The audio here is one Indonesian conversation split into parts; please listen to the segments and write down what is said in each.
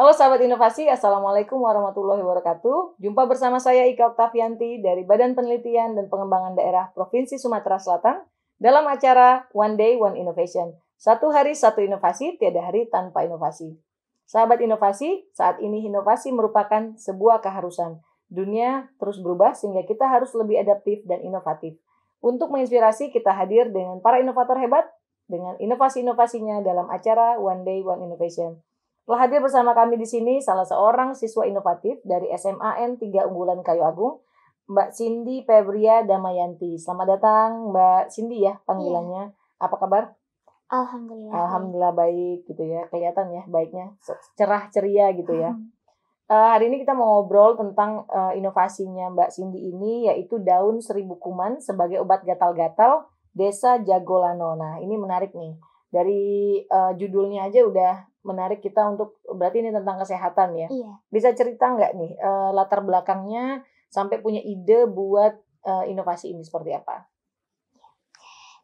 Halo sahabat inovasi, Assalamualaikum warahmatullahi wabarakatuh. Jumpa bersama saya Ika Oktavianti dari Badan Penelitian dan Pengembangan Daerah Provinsi Sumatera Selatan dalam acara One Day One Innovation. Satu hari satu inovasi, tiada hari tanpa inovasi. Sahabat inovasi, saat ini inovasi merupakan sebuah keharusan. Dunia terus berubah sehingga kita harus lebih adaptif dan inovatif. Untuk menginspirasi, kita hadir dengan para inovator hebat dengan inovasi-inovasinya dalam acara One Day One Innovation. Telah hadir bersama kami di sini salah seorang siswa inovatif dari SMAN 3 Unggulan Kayu Agung, Mbak Cindy Febria Damayanti. Selamat datang Mbak Cindy ya panggilannya. Yeah. Apa kabar? Alhamdulillah. Alhamdulillah baik gitu ya. Kelihatan ya baiknya cerah ceria gitu ya. Uh, hari ini kita mau ngobrol tentang uh, inovasinya Mbak Cindy ini yaitu daun seribu kuman sebagai obat gatal-gatal desa Jagolano. Nah, ini menarik nih dari uh, judulnya aja udah menarik kita untuk berarti ini tentang kesehatan ya. Iya. Bisa cerita nggak nih uh, latar belakangnya sampai punya ide buat uh, inovasi ini seperti apa? Iya.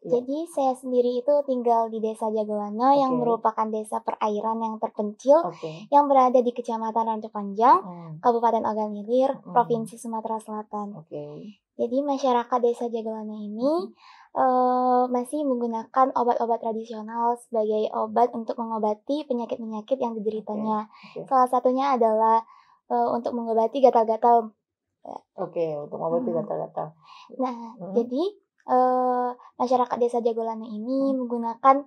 Jadi saya sendiri itu tinggal di Desa Jagolano okay. yang merupakan desa perairan yang terpencil okay. yang berada di Kecamatan Ranca Panjang, hmm. Kabupaten Ogan Ilir, hmm. Provinsi Sumatera Selatan. Okay. Jadi masyarakat Desa Jagolano ini hmm uh, masih menggunakan obat-obat tradisional sebagai obat untuk mengobati penyakit-penyakit yang dideritanya. Okay. Okay. Salah satunya adalah uh, untuk mengobati gatal-gatal. Oke, okay, untuk mengobati hmm. gatal-gatal. Nah, hmm. jadi uh, masyarakat desa Jagolana ini hmm. menggunakan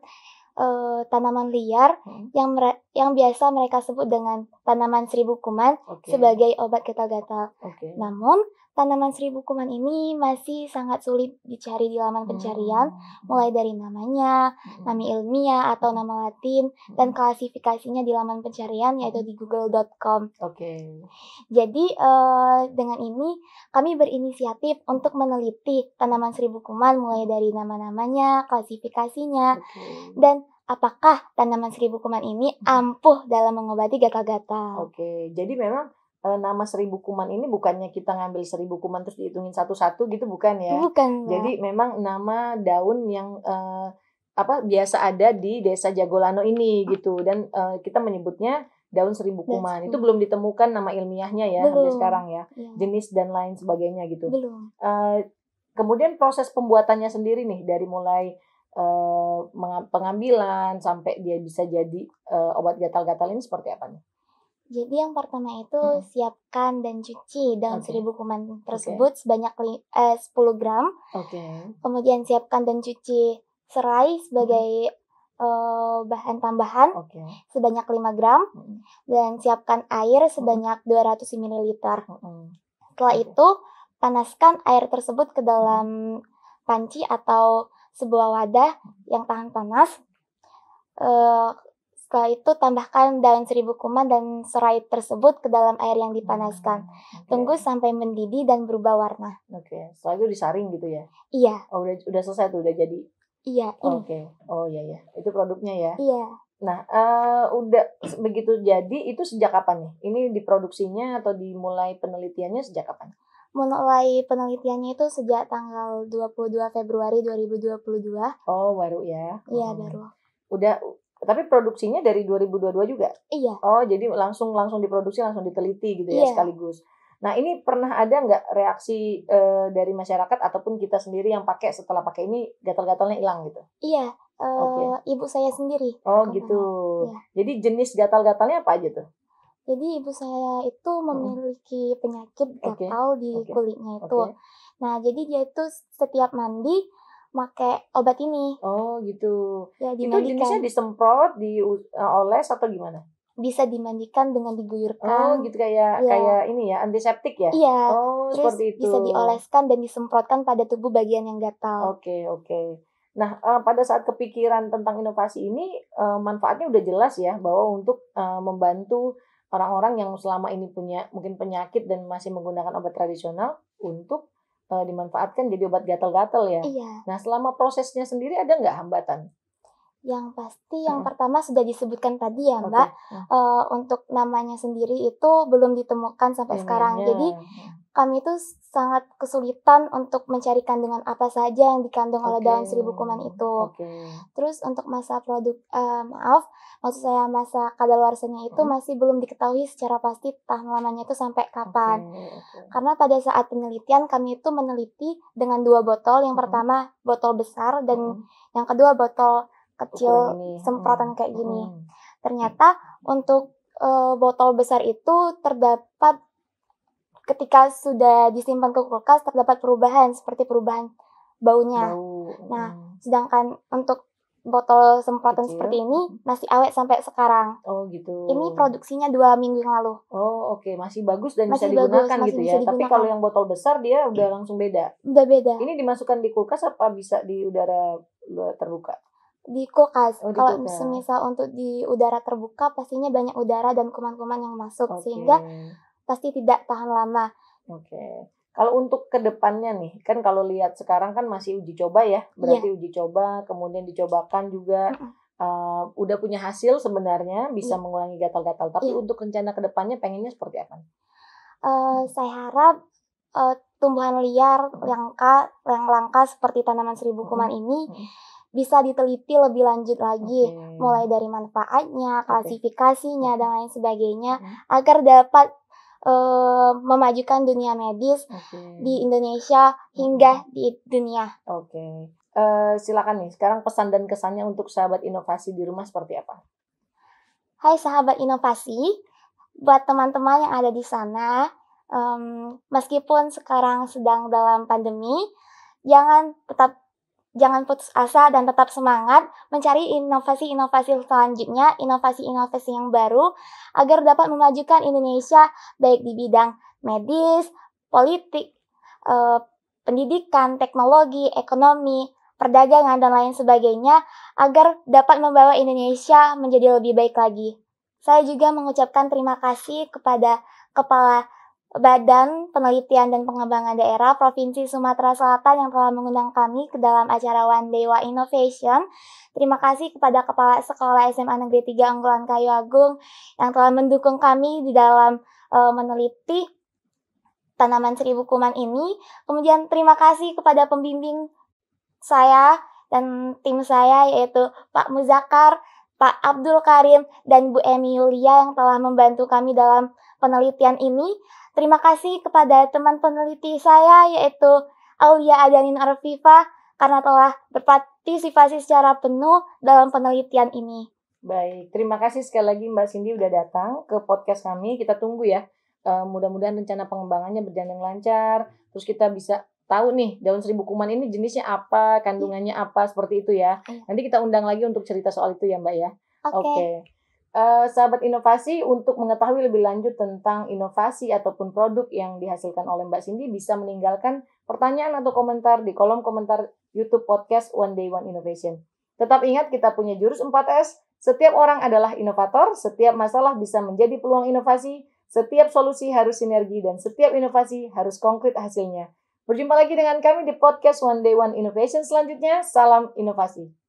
uh, tanaman liar hmm. yang yang biasa mereka sebut dengan tanaman seribu kuman okay. sebagai obat gatal-gatal. Okay. Namun tanaman seribu kuman ini masih sangat sulit dicari di laman pencarian, hmm. mulai dari namanya, hmm. nama ilmiah atau nama Latin, hmm. dan klasifikasinya di laman pencarian yaitu di google.com. Okay. Jadi uh, dengan ini kami berinisiatif untuk meneliti tanaman seribu kuman mulai dari nama-namanya, klasifikasinya, okay. dan apakah tanaman seribu kuman ini hmm. ampuh dalam mengobati gatal-gatal. Oke, jadi memang e, nama seribu kuman ini bukannya kita ngambil seribu kuman terus dihitungin satu-satu gitu bukan ya? Bukan. Ya. Jadi memang nama daun yang e, apa biasa ada di desa Jagolano ini gitu dan e, kita menyebutnya daun seribu kuman itu belum ditemukan nama ilmiahnya ya belum. sampai sekarang ya. ya jenis dan lain sebagainya gitu. Belum. E, kemudian proses pembuatannya sendiri nih dari mulai uh, pengambilan sampai dia bisa jadi uh, obat gatal-gatal ini seperti apa nih? Jadi yang pertama itu hmm. siapkan dan cuci daun okay. seribu kuman tersebut okay. sebanyak eh, 10 gram. Okay. Kemudian siapkan dan cuci serai sebagai hmm. uh, bahan tambahan okay. sebanyak 5 gram hmm. dan siapkan air hmm. sebanyak hmm. 200 ml. Hmm. Setelah okay. itu panaskan air tersebut ke dalam panci atau sebuah wadah yang tahan panas. Uh, setelah itu tambahkan daun seribu kuman dan serai tersebut ke dalam air yang dipanaskan. Hmm, okay. Tunggu sampai mendidih dan berubah warna. Oke, okay. setelah itu disaring gitu ya? Iya. Oh, udah udah selesai tuh, udah jadi. Iya. Oke. Okay. Oh iya iya itu produknya ya? Iya. Nah, uh, udah begitu jadi itu sejak kapan nih? Ini diproduksinya atau dimulai penelitiannya sejak kapan? mulai penelitiannya itu sejak tanggal 22 Februari 2022. Oh, baru ya. Iya, hmm. baru. Udah tapi produksinya dari 2022 juga? Iya. Oh, jadi langsung langsung diproduksi, langsung diteliti gitu ya iya. sekaligus. Nah, ini pernah ada nggak reaksi e, dari masyarakat ataupun kita sendiri yang pakai setelah pakai ini gatal-gatalnya hilang gitu? Iya, e, okay. Eh, ibu saya sendiri. Oh, gitu. Iya. Jadi jenis gatal-gatalnya apa aja tuh? Jadi ibu saya itu memiliki penyakit gatal okay. di okay. kulitnya itu. Okay. Nah, jadi dia itu setiap mandi pakai obat ini. Oh, gitu. Ya, Itu jenisnya disemprot, dioles e, atau gimana? bisa dimandikan dengan diguyurkan. Oh, gitu kayak ya. kayak ini ya, antiseptik ya. Iya. Oh, terus seperti itu. bisa dioleskan dan disemprotkan pada tubuh bagian yang gatal. Oke, okay, oke. Okay. Nah, e, pada saat kepikiran tentang inovasi ini e, manfaatnya udah jelas ya bahwa untuk membantu orang-orang yang selama ini punya mungkin penyakit dan masih menggunakan obat tradisional untuk uh, dimanfaatkan jadi obat gatal-gatal ya. Iya. Nah, selama prosesnya sendiri ada nggak hambatan? Yang pasti, yang pertama sudah disebutkan tadi ya, Mbak. Okay. Hmm. Uh, eh, untuk namanya sendiri itu belum ditemukan sampai sekarang. Jadi kami itu sangat kesulitan untuk mencari kandungan apa saja yang dikandung okay. oleh daun seribu kuman itu. Okay. Terus untuk masa produk uh, maaf, maksud saya masa kadaluarsanya itu hmm. masih belum diketahui secara pasti tahan lamanya itu sampai kapan. Okay. Okay. Karena pada saat penelitian kami itu meneliti dengan dua botol, yang hmm. pertama botol besar dan hmm. yang kedua botol kecil semprotan hmm. kayak gini. Hmm. Ternyata untuk uh, botol besar itu terdapat ketika sudah disimpan ke kulkas terdapat perubahan seperti perubahan baunya. Bau. Nah, hmm. sedangkan untuk botol semprotan Kecil. seperti ini masih awet sampai sekarang. Oh gitu. Ini produksinya dua minggu yang lalu. Oh oke okay. masih bagus dan masih gitu bisa ya. digunakan bagus, gitu ya. Digunakan. Tapi kalau yang botol besar dia udah iya. langsung beda. Udah beda. Ini dimasukkan di kulkas apa bisa di udara terbuka? Di kulkas. Oh, kalau misalnya untuk di udara terbuka pastinya banyak udara dan kuman-kuman yang masuk okay. sehingga pasti tidak tahan lama. Oke. Okay. Kalau untuk kedepannya nih, kan kalau lihat sekarang kan masih uji coba ya, iya. berarti yeah. uji coba, kemudian dicobakan juga. Uh -uh. Uh, udah punya hasil sebenarnya bisa yeah. mengurangi gatal-gatal. Tapi yeah. untuk rencana kedepannya pengennya seperti apa? Uh, saya harap uh, tumbuhan liar langka, yang langka seperti tanaman seribu kuman -huh. ini bisa diteliti lebih lanjut lagi, okay. mulai dari manfaatnya, klasifikasinya okay. dan lain sebagainya, -huh. agar dapat Eh, memajukan dunia medis okay. di Indonesia hingga okay. di dunia. Oke. Okay. Uh, eh, silakan nih, sekarang pesan dan kesannya untuk sahabat inovasi di rumah seperti apa? Hai sahabat inovasi, buat teman-teman yang ada di sana, um, meskipun sekarang sedang dalam pandemi, jangan tetap jangan putus asa dan tetap semangat mencari inovasi-inovasi selanjutnya, inovasi-inovasi yang baru agar dapat memajukan Indonesia baik di bidang medis, politik, eh, pendidikan, teknologi, ekonomi, perdagangan dan lain sebagainya agar dapat membawa Indonesia menjadi lebih baik lagi. Saya juga mengucapkan terima kasih kepada Kepala Badan Penelitian dan Pengembangan Daerah Provinsi Sumatera Selatan yang telah mengundang kami ke dalam acara One Dewa Innovation. Terima kasih kepada Kepala Sekolah SMA Negeri 3 Unggulan Kayu Agung yang telah mendukung kami di dalam uh, meneliti tanaman seribu kuman ini. Kemudian terima kasih kepada pembimbing saya dan tim saya yaitu Pak Muzakar, Pak Abdul Karim, dan Bu Emi Yulia yang telah membantu kami dalam penelitian ini. Terima kasih kepada teman peneliti saya yaitu Aulia Adanin Arfifa karena telah berpartisipasi secara penuh dalam penelitian ini. Baik, terima kasih sekali lagi Mbak Cindy udah datang ke podcast kami. Kita tunggu ya. Eh, mudah-mudahan rencana pengembangannya berjalan lancar. Terus kita bisa tahu nih daun seribu kuman ini jenisnya apa, kandungannya apa, seperti itu ya. Iya. Nanti kita undang lagi untuk cerita soal itu ya Mbak ya. Oke. Okay. Okay. Uh, sahabat inovasi untuk mengetahui lebih lanjut tentang inovasi ataupun produk yang dihasilkan oleh Mbak Cindy bisa meninggalkan pertanyaan atau komentar di kolom komentar YouTube podcast One Day One Innovation. Tetap ingat kita punya jurus 4S, setiap orang adalah inovator, setiap masalah bisa menjadi peluang inovasi, setiap solusi harus sinergi dan setiap inovasi harus konkret hasilnya. Berjumpa lagi dengan kami di podcast One Day One Innovation selanjutnya. Salam inovasi.